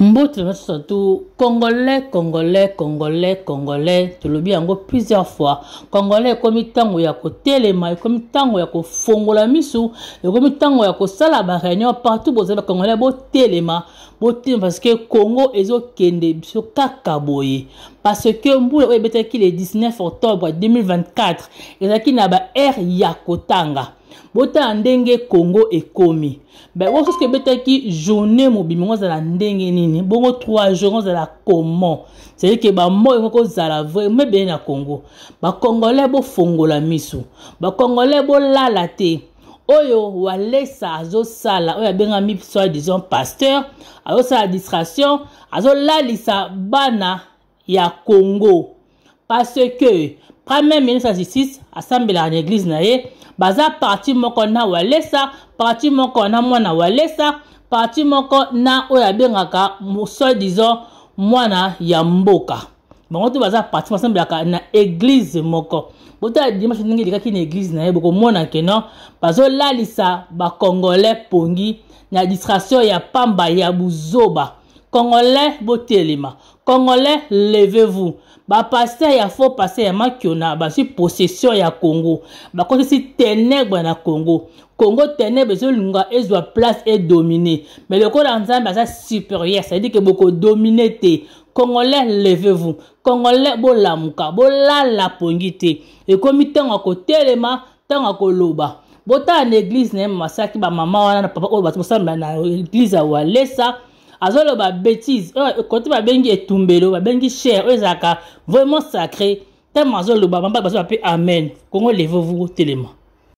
mboteli mosusu tu congolais congolais congolais congolais tolobi yango plusieurs fois congolais ekomi ntango ya kotelema ekomi ntango ya kofongola misu ekomi ntango ya kosala baréunion partout bozali bacongolais botelema botelema parce que congo ezokende biso kaka boye parce que mbula oyo ebetaki le 19 octobre 2024 ezalaki na baare ya kotanga botala ndenge congo ekomi bango soki ebetaki journée mobimbi ngo azala ndenge nini bongo 3 jour ngo azala comment cedire ke bamoi ngo kozala vrai mebele na congo bacongolais bofongola miso bacongolais bolala te oyo walesa azosala oyo abengami soi disant pasteur azosala distraction azolalisa bana ya congo parce que premier ministre ya justice asambelaka na eglise na ye baza parti moko na walesa parti moko na mwana walesa parti moko na oyo abengaka so disant mwana ya mboka bango to baza parti basambelaka na eglize moko botala dimashe ndenge elekaki na eglize na ye bokomona keno bazolalisa bacongolais pongi na distraction ya pamba ya buzoba congolais botelema congolais levez-vous bapaster ya faux paster ya makiona bazwi possession ya congo bakotisi ténèbre na congo congo ténèbre ezolinga ezwa place edomine mais lokola nzambe aza supérieur cetadire ke bokodomine te congolais levez-vous congolais bolamuka bolala pongi te ekomi ntango ya kotelema ntango ya koloba botala na eglize na ye masaki bamama wana na papa oyo bato kosambela na eglize ya walesa azoloba bétise oyo kote babengi etumbelo babengi cher oyo ezalaka vraiment sacré tellement azoloba bambaka bazoba mpe amen kongo levez vous telema